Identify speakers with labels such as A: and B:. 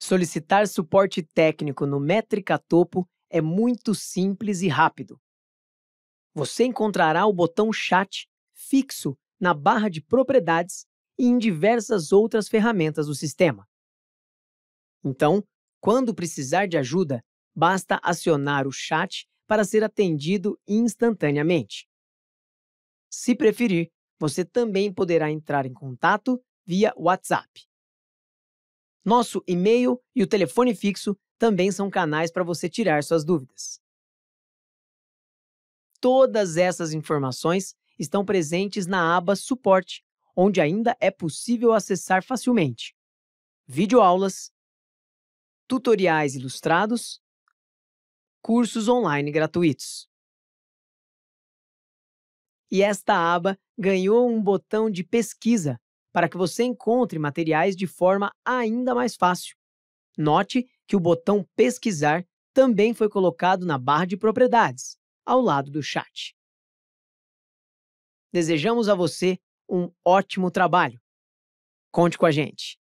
A: Solicitar suporte técnico no Métrica Topo é muito simples e rápido. Você encontrará o botão Chat fixo na barra de propriedades e em diversas outras ferramentas do sistema. Então, quando precisar de ajuda, basta acionar o chat para ser atendido instantaneamente. Se preferir, você também poderá entrar em contato via WhatsApp. Nosso e-mail e o telefone fixo também são canais para você tirar suas dúvidas. Todas essas informações estão presentes na aba Suporte, onde ainda é possível acessar facilmente. Videoaulas, tutoriais ilustrados, cursos online gratuitos. E esta aba ganhou um botão de pesquisa para que você encontre materiais de forma ainda mais fácil. Note que o botão Pesquisar também foi colocado na barra de propriedades, ao lado do chat. Desejamos a você um ótimo trabalho. Conte com a gente!